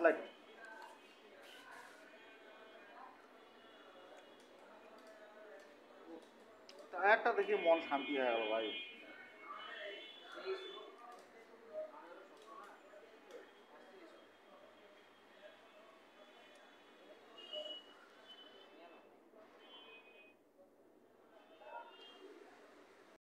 পাঁচ একটা দেখি মন শান্তি হয়ে গেল ভাই